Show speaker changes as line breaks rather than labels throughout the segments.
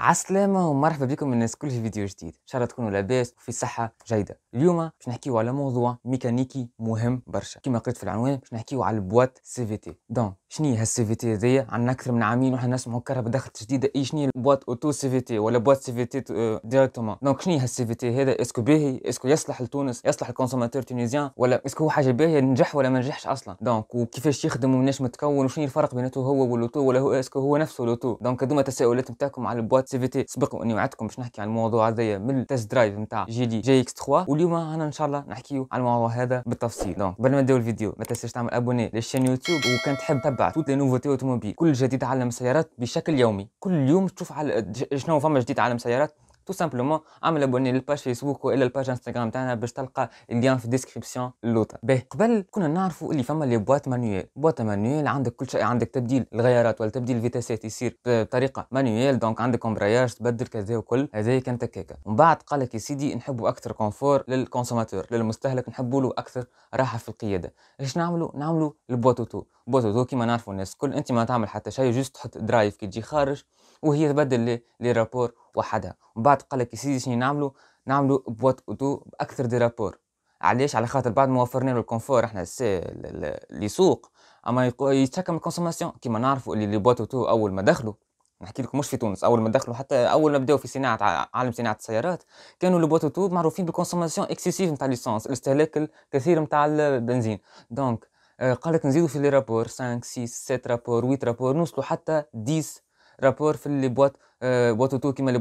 عسلامة ومرحبا بكم الناس كل في فيديو جديد ان شاء الله تكونوا لاباس وفي صحة جيدة اليوم باش نحكيو على موضوع ميكانيكي مهم برشا كما قلت في العنوان باش نحكيو على البوات سي في تي دونك شنو هالسي في تي هذيا عندنا اكثر من عامين واحنا نسمعوا كهرباء دخلت جديده اي شنو البوات اوتو سي في تي ولا بوات سي في تي ديريكتومون دونك آه، شنو هالسي في تي هذا اسكو باهي اسكو يصلح لتونس يصلح الكونسوماتور تونيزيان ولا اسكو هو حاجه باهيه نجح ولا ما نجحش اصلا دونك وكيفاش يخدم ومناش متكون وشنو الفرق بيناته هو والاوتو ولا هو اسكو هو نفسه الاوتو دونك هذوما التساؤلات نتاعكم على البوات سي في تي سبق اني وعدتكم باش نحكي على الموضوع هذايا من التست درايف نتاع جي دي جي اكس 3 واليوم انا ان شاء الله نحكيو على الموضوع هذا بالتفصيل دونك قبل ما نبداو الفيديو ما تنساش تعمل ابوني للشين يوتيوب وكان تحب بعد توت لي نوفوتي اوتوموبيل كل جديد عالم سيارات بشكل يومي كل يوم تشوف على شنو فما جديد عالم سيارات تو سامبلومون اعمل ابوني للباج فيسبوك والا الباج انستغرام تاعنا باش تلقى اللين في ديسكريبسيون اللوطا باه قبل كنا نعرفوا اللي فما لي بواط مانيوال بواط مانيوال عندك كل شيء عندك تبديل الغيارات ولا تبديل الفيتاسات يصير بطريقه مانيوال دونك عندك امبراياج تبدل كذا وكل هذا كان تكاكا ومن بعد قال لك يا سيدي نحبوا اكثر كونفور للكونسوماتور للمستهلك نحبوا له اكثر راحه في القياده ايش نعملوا نعملوا البواط اوتو بواط اوتو كيما نعرفوا الناس كل انت ما تعمل حتى شيء جوست تحط درايف كي تجي خارج وهي تبدل لي رابور وحدها ومن بعد قال لك يا سيدي شنو نعملوا نعملوا بوات اوتو باكثر دي رابور علاش على خاطر بعد ما وفرنا له الكونفور احنا اللي سوق اما يتحكم الكونسوماسيون كيما نعرفوا اللي لي بوات اوتو اول ما دخلوا نحكي لكم مش في تونس اول ما دخلوا حتى اول ما بداوا في صناعه عالم صناعه السيارات كانوا لي بوات اوتو معروفين بالكونسوماسيون اكسيسيف نتاع ليسونس الاستهلاك الكثير نتاع البنزين دونك آه، قال لك نزيدوا في لي رابور 5 6 7 رابور 8 رابور نوصلوا حتى 10 رابور في اللي بوات بواتو 2 كيما اللي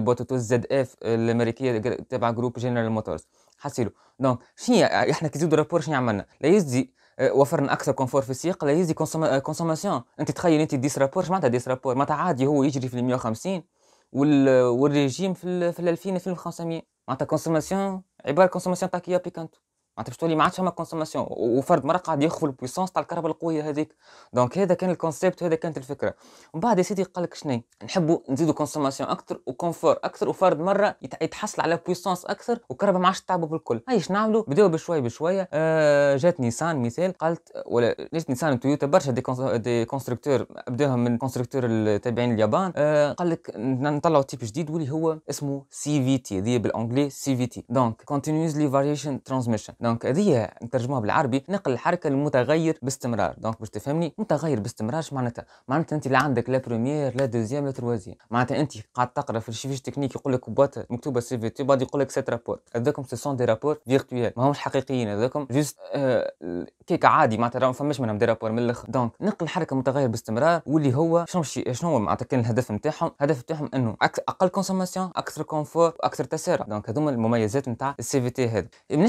بواتو 2 زد اف الامريكيه تبع جروب جنرال موتورز حسيلو دونك شنو احنا كي نزيدو رابور شنو عملنا لا يزي آه، وفرنا اكثر كونفور في السياق لا يزي كونسوماسيون آه، انت تخيل انت ديس رابور شنو معناتها ديس رابور معناتها عادي هو يجري في 150 150 والريجيم في ال 2000 في 500 معناتها كونسوماسيون عباره كونسوماسيون تاكيا بيكانتو معناتها باش تولي ما عادش فما كونسوماسيون وفرد مره قاعد يخفل البويسونس تاع الكهرباء القويه هذيك دونك هذا كان الكونسيبت وهذا كانت الفكره ومن بعد يا سيدي قال لك شنو نحبوا نزيدوا كونسوماسيون اكثر وكونفور اكثر وفرد مره يتحصل على بويسونس اكثر والكهرباء ما عادش تعبوا بالكل هاي ايش نعملوا بداوا بشوي بشويه آه جات نيسان مثال قالت ولا جات نيسان تويوتا برشا دي, دي كونستركتور بداهم من كونستركتور التابعين اليابان آه قال لك نطلعوا تيب جديد واللي هو اسمه سي في تي بالانجلي سي في تي دونك كونتينيوسلي فاريشن ترانسميشن دونك هذه نترجموها بالعربي نقل الحركه المتغير باستمرار دونك باش تفهمني متغير باستمرار اش معناتها معناتها انت لا عندك لا بروميير لا دوزيام لا تروازيام معناتها انت قاعد تقرا في الشيفيش تكنيك يقول لك بوات مكتوبه سي في تي بعد يقول لك سيت رابور هذاكم سي سون دي رابور فيرتويال همش حقيقيين هذاكم جوست آه، كيك عادي معناتها ما فماش منهم دي رابور من الاخر دونك نقل الحركه متغير باستمرار واللي هو شنو شنو هو معناتها كان الهدف نتاعهم الهدف نتاعهم انه اقل كونسوماسيون اكثر كونفور واكثر تسارع دونك هذوما المميزات نتاع السي في تي هذا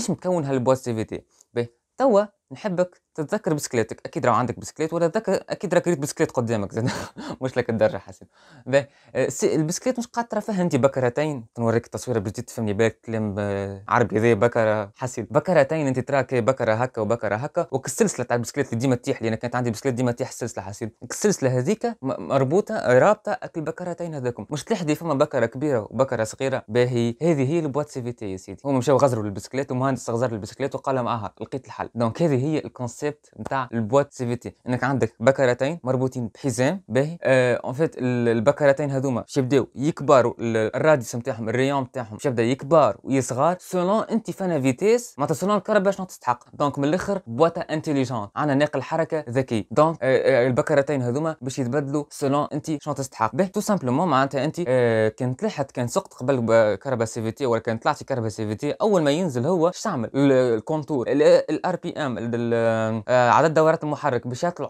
مكون هال البوزيتيفيتي به توا نحبك تتذكر بسكليتك اكيد لو عندك بسكليت ولا تتذكر اكيد راك ريت بسكليت قدامك زاد مش لك الدرجه حسب البسكليت مش قاعد ترى فيها انت بكرتين تنوريك التصويره باش تفهمني بالك كلام عربي زي بكره حسب بكرتين انت تراك بكره هكا وبكره هكا والسلسله تاع البسكليت اللي ديما تطيح لي انا كانت عندي بسكليت ديما تطيح السلسله حسب السلسله هذيك مربوطه رابطه البكرتين هذاكم مش تلحدي فما بكره كبيره وبكره صغيره باهي هذه هي البوات سي في تي يا سيدي هما مشاو غزروا البسكليت ومهندس غزر البسكليت وقال معاها لقيت الحل دونك هذه هي الكونسيبت الكونسيبت نتاع البواط سي في تي انك عندك بكرتين مربوطين بحزام باهي اون آه، فيت البكرتين هذوما باش يبداو يكبروا الراديوس نتاعهم الريون نتاعهم باش يبدا يكبر ويصغر سولون انت فانا فيتيس معناتها سولون الكهرباء شنو تستحق دونك من الاخر بواطه انتيليجون عندنا ناقل حركه ذكي دونك آه، آه، البكرتين هذوما باش يتبدلوا سولون انت شنو تستحق به تو سامبلومون معناتها انت كان تلاحظ كان سقط قبل كهرباء سي في تي ولا كان طلعت كهرباء سي في تي اول ما ينزل هو اش تعمل الكونتور الار بي ام آه، عدد دورات المحرك بشكل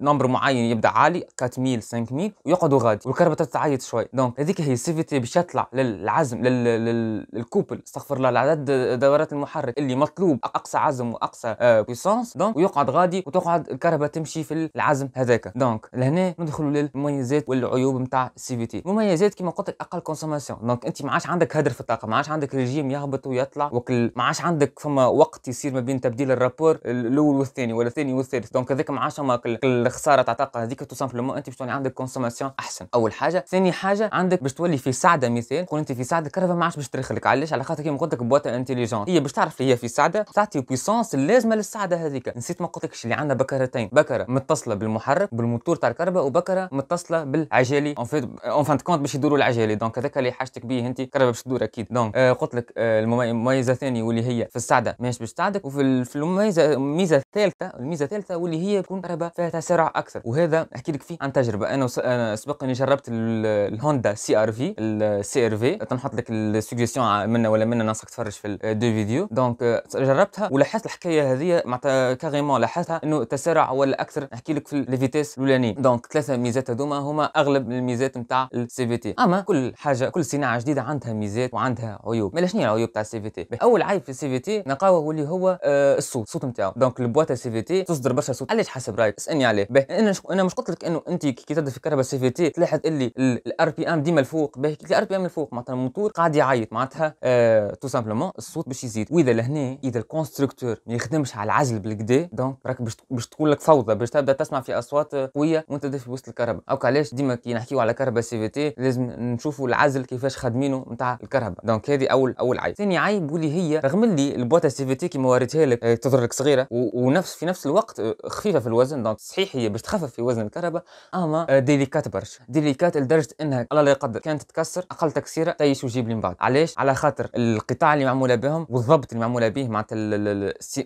نمبر معين يبدا عالي 4000 5000 ويقعدوا غادي والكهرباء تتعيط شوي دونك هذيك هي السي في تي باش يطلع للعزم للكوبل استغفر الله لعدد دورات المحرك اللي مطلوب اقصى عزم واقصى بويسونس آه، دونك ويقعد غادي وتقعد الكهرباء تمشي في العزم هذاك دونك لهنا ندخلوا للمميزات والعيوب نتاع السي في تي المميزات كما قلت لك اقل كونسوماسيون دونك انت ما عادش عندك هدر في الطاقه ما عادش عندك ريجيم يهبط ويطلع وكل ما عادش عندك فما وقت يصير ما بين تبديل الرابور الاول والثاني ولا الثاني والثالث دونك هذاك مع شما الخساره تاع الطاقه هذيك تو سامبلومون انت باش تولي عندك كونسوماسيون احسن اول حاجه ثاني حاجه عندك باش تولي في سعده مثال كون انت في سعده كهرباء ما عادش باش ترخلك علاش على خاطر كيما قلت لك بواطه انتيليجون هي باش تعرف هي في سعده تعطي بويسونس اللازمه للسعده هذيك نسيت ما قلتلكش اللي عندنا بكرتين بكره متصله بالمحرك بالموتور تاع الكهرباء وبكره متصله بالعجالي اون فيت اون فان كونت باش يدوروا العجالي دونك هذاك اللي حاجتك بيه انت كهرباء باش تدور اكيد دونك آه قلت لك آه المميزه الثانيه واللي هي في السعده ماهيش باش تساعدك وفي المميزه الميزه الثالثه الميزه الثالثه واللي هي تكون كهرباء فيها تسارع اكثر وهذا احكي لك فيه عن تجربه انا, أنا سبق اني جربت الهوندا سي ار في السي ار في تنحط لك السوجيسيون منا ولا منا ناسك تفرج في الدو آه، فيديو دونك آه، جربتها ولاحظت الحكايه هذه معناتها كاريمون لاحظتها انه تسارع ولا اكثر نحكي لك في الفيتيس الاولاني دونك ثلاثه ميزات هذوما هما اغلب الميزات نتاع السي في تي اما كل حاجه كل صناعه جديده عندها ميزات وعندها عيوب مالا شنو العيوب تاع السي في تي اول عيب في السي في تي نلقاوه واللي هو آه، الصوت الصوت نتاعو تاعو دونك البواط سي في تي تصدر برشا صوت علاش حسب رايك اسالني عليه باه انا شك... انا مش قلت لك انه انت كي تبدا في الكهرباء سي في تي تلاحظ اللي الار بي ام ديما الفوق باه كي الار بي ام الفوق معناتها الموتور قاعد يعيط معناتها آه... تو سامبلومون الصوت باش يزيد واذا لهنا اذا الكونستركتور ما يخدمش على العزل بالكدا دونك راك باش باش تكون لك فوضى باش تبدا تسمع في اصوات قويه وانت في وسط الكهرباء او علاش ديما كي نحكيو على كهرباء سي في تي لازم نشوفوا العزل كيفاش خادمينه نتاع الكهرباء دونك هذه اول اول عيب ثاني عيب واللي هي رغم اللي البواطه سي في تي كيما وريتها لك آه، تظهر لك صغير صغيره ونفس في نفس الوقت آه، خفيفه في الوزن دونك صحيح هي باش تخفف في وزن الكهرباء اما آه، ديليكات برشا ديليكات لدرجه انها الله لا يقدر كانت تتكسر اقل تكسيره تيش وجيب لي من بعد علاش على خاطر القطاع اللي معموله بهم والضبط اللي معموله به معناتها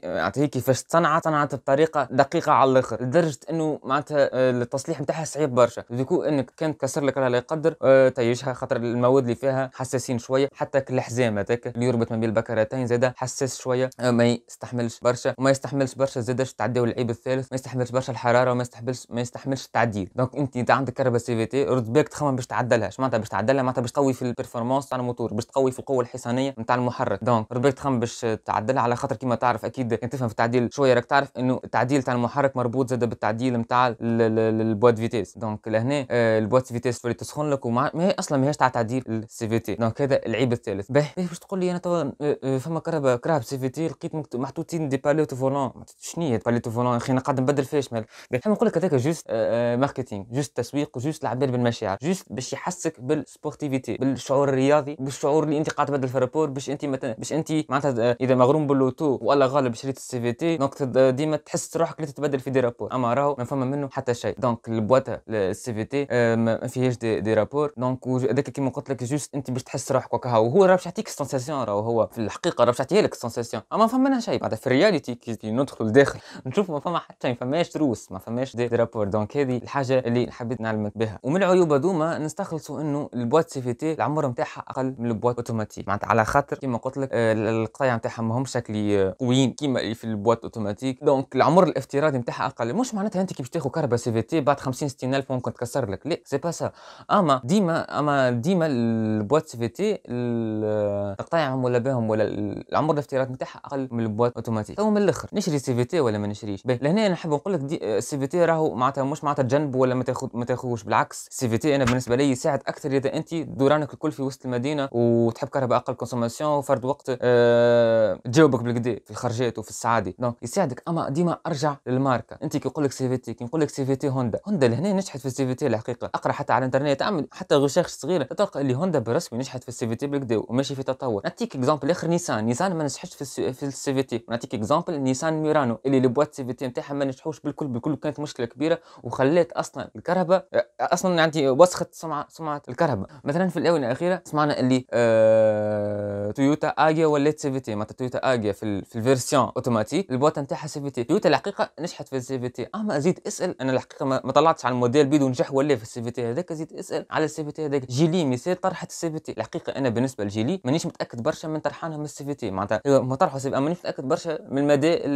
معناتها هي كيفاش تصنعت صنعت بطريقه دقيقه على الاخر لدرجه انه معناتها آه، التصليح نتاعها صعيب برشا ديكو انك كان تكسر لك الله لا يقدر تيشها خاطر المواد اللي فيها حساسين شويه حتى الحزام هذاك اللي يربط ما بين البكرتين زاده حساس شويه ما يستحملش برشا وما يستحملش برشا زادش تعدي واللعيب الثالث ما يستحملش برشا الحراره وما يستحملش ما يستحملش التعديل دونك انت اذا عندك كهرباء سي في تي رد بالك تخمم باش اش معناتها باش تعدلها معناتها باش تقوي في البرفورمانس تاع الموتور باش تقوي في القوه الحصانيه نتاع المحرك دونك رد بالك تخمم باش تعدلها على خاطر كيما تعرف اكيد كان تفهم في التعديل شويه راك تعرف انه التعديل تاع المحرك مربوط زاد بالتعديل نتاع البواد فيتيس دونك لهنا آه، البواد فيتيس اللي تسخن لك وما هي اصلا ماهيش تاع تعديل السي في تي دونك هذا العيب الثالث باهي باش تقول لي انا آه، آه، فما كهرباء كهرباء سي في تي لقيت محطوطين دي باليو فولون شنو هي باليتو فولون اخي انا قاعد نبدل فيش مال نحب نقول لك هذاك جوست ماركتينغ جوست تسويق جوست العباد بالمشاعر جوست باش يحسك بالسبورتيفيتي بالشعور الرياضي بالشعور اللي انت قاعد تبدل في الرابور باش انت باش انت معناتها آه، اذا مغروم باللوتو ولا غالب شريت السي في تي دونك آه، ديما تحس روحك اللي تتبدل في دي رابور اما راهو ما فما منه حتى شيء دونك البواتا السي في تي ما فيهاش دي, دي رابور دونك هذاك كيما قلت لك جوست انت باش تحس روحك وكا وهو راه باش يعطيك سونسيسيون راهو هو في الحقيقه راه باش يعطيها لك سونسيسيون اما فما منها شيء بعد في الرياليتي كي كي ندخلوا لداخل نشوف ما فما حتى ما فماش دروس ما فماش دي رابور دونك هذه الحاجه اللي حبيت نعلمك بها ومن العيوب هذوما نستخلصوا انه البوات سي في تي العمر نتاعها اقل من البوات اوتوماتيك معناتها على خاطر كيما قلت لك آه، القطايع نتاعها ماهم شكل آه، قويين كيما اللي في البوات اوتوماتيك دونك العمر الافتراضي نتاعها اقل مش معناتها انت كي باش تاخذ كهرباء سي في تي بعد 50 60 الف ممكن تكسر لك لا سي با سا اما ديما اما ديما البوات سي في تي القطايع ولا بهم ولا العمر الافتراضي نتاعها اقل من البوات اوتوماتيك تو من الاخر الاخر نشري سي في تي ولا ما نشريش لهنا انا نحب نقول لك السي آه، في تي راهو معناتها مش معناتها جنب ولا ما تاخذ ما تاخذوش بالعكس السي في تي انا بالنسبه لي يساعد اكثر اذا انت دورانك الكل في وسط المدينه وتحب كهرباء اقل كونسوماسيون وفرد وقت أه تجاوبك بالكدا في الخرجات وفي السعادي دونك يساعدك اما ديما ارجع للماركه انت كي نقول لك سي في تي كي نقول لك سي في تي هوندا هوندا لهنا نجحت في السي في تي الحقيقه اقرا حتى على الانترنت اعمل حتى غشاش صغيره تلقى اللي هوندا بالرسمي نجحت في السي في تي بالكدا وماشي في تطور نعطيك اكزامبل اخر نيسان نيسان ما نجحتش في السي في تي نعطيك اكزامبل نيسان ميرانو اللي البوات سي في تي نتاعها ما نجحوش بالكل بالكل كانت مشكله كبيره وخلات اصلا الكهرباء آه، اصلا عندي وسخه سمعه سمعه الكهرباء مثلا في الاونه الاخيره سمعنا اللي آه... تويوتا اجيا ولات سي في تي معناتها تويوتا اجيا في, ال... في الفيرسيون اوتوماتيك البوات نتاعها سي في تي تويوتا الحقيقه نجحت في السي في تي اما زيد اسال انا الحقيقه ما طلعتش على الموديل بيدو نجح ولا في السي في تي هذاك زيد اسال على السي في تي هذاك جيلي مثال طرحت السي في تي الحقيقه انا بالنسبه لجيلي مانيش متاكد برشا من طرحانهم من السي في تي معناتها ما طرحوا سي في تي مانيش متاكد برشا من مدى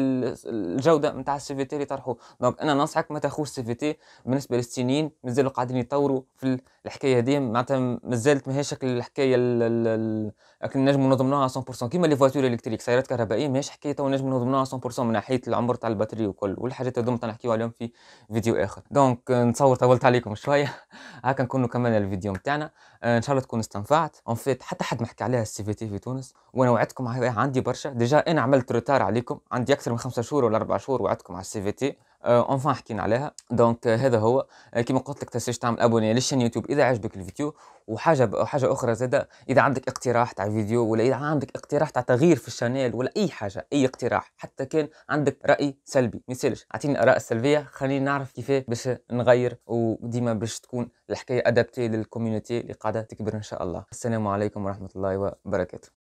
الجوده نتاع السي في تي اللي طرحوه دونك انا ننصحك ما تاخوش سي في تي بالنسبه للسنين مازالوا قاعدين يطوروا في الحكايه هذه معناتها مازالت ماهيش شكل الحكايه اللي نجم نضمنوها 100% كيما لي فواتور الكتريك سيارات كهربائيه ماهيش حكايه تو نجم نضمنوها 100% من ناحيه العمر تاع البطاريه وكل والحاجات هذوما نحكيو عليهم في فيديو اخر دونك نتصور طولت عليكم شويه هكا نكونوا كملنا الفيديو نتاعنا آه، ان شاء الله تكون استنفعت اون فيت حتى حد ما حكى عليها السي في تي في تونس وانا وعدتكم عندي برشا ديجا انا عملت روتار عليكم عندي اكثر من خمسة شهور ولا اربع شهور وعدتكم على السي في تي اونفان آه، حكينا عليها دونك آه، هذا هو آه، كيما قلت لك تنساش تعمل ابوني للشان يوتيوب اذا عجبك الفيديو وحاجه حاجه اخرى زاده اذا عندك اقتراح تاع فيديو ولا اذا عندك اقتراح تاع تغيير في الشانيل ولا اي حاجه اي اقتراح حتى كان عندك راي سلبي ما يسالش اعطيني الاراء السلبيه خليني نعرف كيفاه باش نغير وديما باش تكون الحكايه ادابتي للكوميونيتي اللي قاعده تكبر ان شاء الله السلام عليكم ورحمه الله وبركاته